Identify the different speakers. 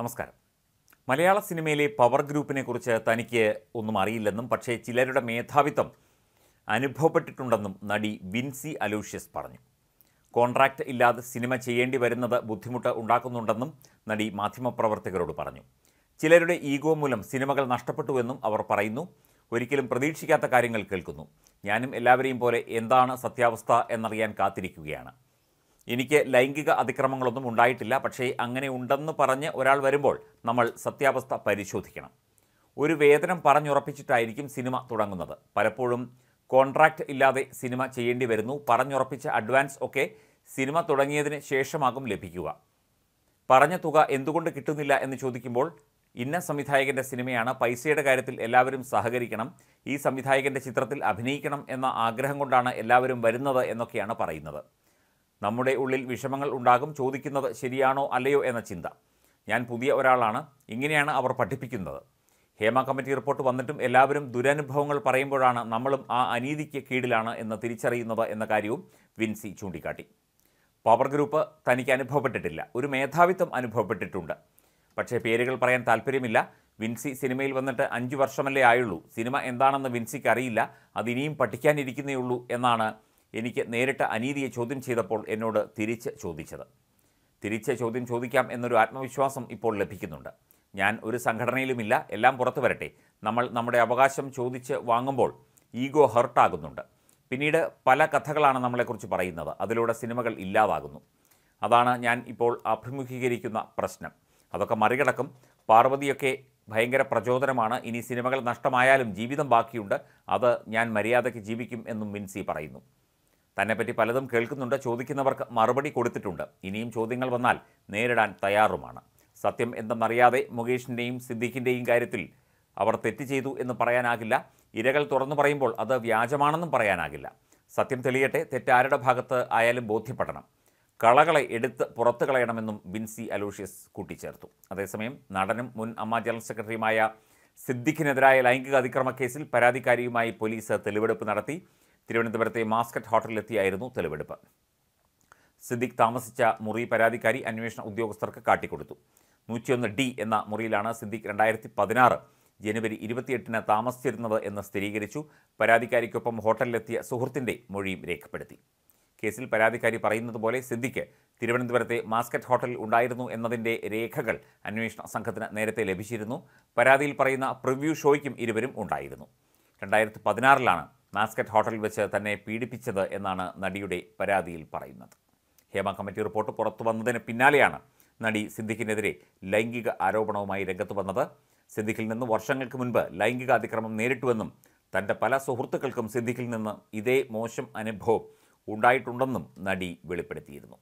Speaker 1: നമസ്കാരം മലയാള സിനിമയിലെ പവർ ഗ്രൂപ്പിനെ കുറിച്ച് തനിക്ക് ഒന്നും അറിയില്ലെന്നും പക്ഷേ ചിലരുടെ മേധാവിത്വം അനുഭവപ്പെട്ടിട്ടുണ്ടെന്നും നടി വിൻസി അലൂഷ്യസ് പറഞ്ഞു കോൺട്രാക്റ്റ് ഇല്ലാതെ സിനിമ ചെയ്യേണ്ടി വരുന്നത് ബുദ്ധിമുട്ട് ഉണ്ടാക്കുന്നുണ്ടെന്നും നടി മാധ്യമപ്രവർത്തകരോട് പറഞ്ഞു ചിലരുടെ ഈഗോ മൂലം സിനിമകൾ നഷ്ടപ്പെട്ടുവെന്നും അവർ പറയുന്നു ഒരിക്കലും പ്രതീക്ഷിക്കാത്ത കാര്യങ്ങൾ കേൾക്കുന്നു ഞാനും എല്ലാവരെയും പോലെ എന്താണ് സത്യാവസ്ഥ എന്നറിയാൻ കാത്തിരിക്കുകയാണ് എനിക്ക് ലൈംഗിക അതിക്രമങ്ങളൊന്നും ഉണ്ടായിട്ടില്ല പക്ഷേ അങ്ങനെ ഉണ്ടെന്ന് പറഞ്ഞ് ഒരാൾ വരുമ്പോൾ നമ്മൾ സത്യാവസ്ഥ പരിശോധിക്കണം ഒരു വേതനം പറഞ്ഞുറപ്പിച്ചിട്ടായിരിക്കും സിനിമ തുടങ്ങുന്നത് പലപ്പോഴും കോൺട്രാക്റ്റ് ഇല്ലാതെ സിനിമ ചെയ്യേണ്ടി വരുന്നു പറഞ്ഞുറപ്പിച്ച അഡ്വാൻസ് ഒക്കെ സിനിമ തുടങ്ങിയതിന് ശേഷമാകും ലഭിക്കുക പറഞ്ഞ തുക എന്തുകൊണ്ട് കിട്ടുന്നില്ല എന്ന് ചോദിക്കുമ്പോൾ ഇന്ന സംവിധായകൻ്റെ സിനിമയാണ് പൈസയുടെ കാര്യത്തിൽ എല്ലാവരും സഹകരിക്കണം ഈ സംവിധായകൻ്റെ ചിത്രത്തിൽ അഭിനയിക്കണം എന്ന ആഗ്രഹം കൊണ്ടാണ് എല്ലാവരും വരുന്നത് എന്നൊക്കെയാണ് പറയുന്നത് നമ്മുടെ ഉള്ളിൽ വിഷമങ്ങൾ ഉണ്ടാകും ചോദിക്കുന്നത് ശരിയാണോ അല്ലയോ എന്ന ചിന്ത ഞാൻ പുതിയ ഒരാളാണ് ഇങ്ങനെയാണ് അവർ പഠിപ്പിക്കുന്നത് ഹേമ കമ്മിറ്റി റിപ്പോർട്ട് വന്നിട്ടും എല്ലാവരും ദുരനുഭവങ്ങൾ പറയുമ്പോഴാണ് നമ്മളും ആ അനീതിക്ക് കീഴിലാണ് എന്ന് തിരിച്ചറിയുന്നത് എന്ന കാര്യവും വിൻസി ചൂണ്ടിക്കാട്ടി പവർ ഗ്രൂപ്പ് തനിക്ക് അനുഭവപ്പെട്ടിട്ടില്ല ഒരു മേധാവിത്വം അനുഭവപ്പെട്ടിട്ടുണ്ട് പക്ഷേ പേരുകൾ പറയാൻ താല്പര്യമില്ല വിൻസി സിനിമയിൽ വന്നിട്ട് അഞ്ചു വർഷമല്ലേ ആയുള്ളൂ സിനിമ എന്താണെന്ന് വിൻസിക്ക് അറിയില്ല അതിനിയും പഠിക്കാനിരിക്കുന്നേയുള്ളൂ എന്നാണ് എനിക്ക് നേരിട്ട് അനീതിയെ ചോദ്യം ചെയ്തപ്പോൾ എന്നോട് തിരിച്ച് ചോദിച്ചത് തിരിച്ച് ചോദ്യം ചോദിക്കാം എന്നൊരു ആത്മവിശ്വാസം ഇപ്പോൾ ലഭിക്കുന്നുണ്ട് ഞാൻ ഒരു സംഘടനയിലുമില്ല എല്ലാം പുറത്തു വരട്ടെ നമ്മൾ നമ്മുടെ അവകാശം ചോദിച്ച് വാങ്ങുമ്പോൾ ഈഗോ ഹെർട്ടാകുന്നുണ്ട് പിന്നീട് പല കഥകളാണ് നമ്മളെക്കുറിച്ച് പറയുന്നത് അതിലൂടെ സിനിമകൾ ഇല്ലാതാകുന്നു അതാണ് ഞാൻ ഇപ്പോൾ അഭിമുഖീകരിക്കുന്ന പ്രശ്നം അതൊക്കെ മറികടക്കും പാർവതിയൊക്കെ ഭയങ്കര പ്രചോദനമാണ് ഇനി സിനിമകൾ നഷ്ടമായാലും ജീവിതം ബാക്കിയുണ്ട് അത് ഞാൻ മര്യാദയ്ക്ക് ജീവിക്കും എന്നും മിൻസി പറയുന്നു തന്നെപ്പറ്റി പലതും കേൾക്കുന്നുണ്ട് ചോദിക്കുന്നവർക്ക് മറുപടി കൊടുത്തിട്ടുണ്ട് ഇനിയും ചോദ്യങ്ങൾ വന്നാൽ നേരിടാൻ തയ്യാറുമാണ് സത്യം എന്തെന്നറിയാതെ മുകേഷിൻ്റെയും സിദ്ദിഖിൻ്റെയും കാര്യത്തിൽ അവർ തെറ്റ് ചെയ്തു എന്ന് പറയാനാകില്ല ഇരകൾ തുറന്നു പറയുമ്പോൾ അത് വ്യാജമാണെന്നും പറയാനാകില്ല സത്യം തെളിയട്ടെ തെറ്റാരുടെ ഭാഗത്ത് ആയാലും ബോധ്യപ്പെടണം കളകളെ എടുത്ത് പുറത്തു കളയണമെന്നും വിൻസി അലോഷ്യസ് കൂട്ടിച്ചേർത്തു അതേസമയം നടനും മുൻ അമ്മ ജനറൽ സെക്രട്ടറിയുമായ സിദ്ദിഖിനെതിരായ ലൈംഗിക അതിക്രമ കേസിൽ പരാതിക്കാരിയുമായി പോലീസ് തെളിവെടുപ്പ് നടത്തി തിരുവനന്തപുരത്തെ മാസ്കറ്റ് ഹോട്ടലിലെത്തിയായിരുന്നു തെളിവെടുപ്പ് സിദ്ദിഖ് താമസിച്ച മുറി പരാതിക്കാരി അന്വേഷണ ഉദ്യോഗസ്ഥർക്ക് കാട്ടിക്കൊടുത്തു നൂറ്റിയൊന്ന് ഡി എന്ന മുറിയിലാണ് സിദ്ദിഖ് രണ്ടായിരത്തി പതിനാറ് ജനുവരി ഇരുപത്തിയെട്ടിന് താമസിച്ചിരുന്നത് എന്ന് സ്ഥിരീകരിച്ചു പരാതിക്കാരിക്കൊപ്പം ഹോട്ടലിലെത്തിയ സുഹൃത്തിൻ്റെ മൊഴിയും രേഖപ്പെടുത്തി കേസിൽ പരാതിക്കാരി പറയുന്നത് പോലെ സിദ്ദിഖ് തിരുവനന്തപുരത്തെ മാസ്കറ്റ് ഹോട്ടലിൽ ഉണ്ടായിരുന്നു എന്നതിൻ്റെ രേഖകൾ അന്വേഷണ സംഘത്തിന് നേരത്തെ ലഭിച്ചിരുന്നു പരാതിയിൽ പറയുന്ന പ്രിവ്യൂ ഷോയ്ക്കും ഇരുവരും ഉണ്ടായിരുന്നു രണ്ടായിരത്തി പതിനാറിലാണ് മാസ്കറ്റ് ഹോട്ടലിൽ വെച്ച് തന്നെ പീഡിപ്പിച്ചത് എന്നാണ് നടിയുടെ പരാതിയിൽ പറയുന്നത് ഹേമ കമ്മിറ്റി റിപ്പോർട്ട് പുറത്തു വന്നതിന് പിന്നാലെയാണ് നടി സിദ്ദിഖിനെതിരെ ലൈംഗിക ആരോപണവുമായി രംഗത്ത് വന്നത് സിദ്ദിഖിൽ നിന്ന് വർഷങ്ങൾക്ക് മുൻപ് ലൈംഗിക അതിക്രമം നേരിട്ടുവെന്നും തൻ്റെ പല സുഹൃത്തുക്കൾക്കും സിദ്ദിഖിൽ നിന്ന് ഇതേ മോശം അനുഭവം ഉണ്ടായിട്ടുണ്ടെന്നും നടി വെളിപ്പെടുത്തിയിരുന്നു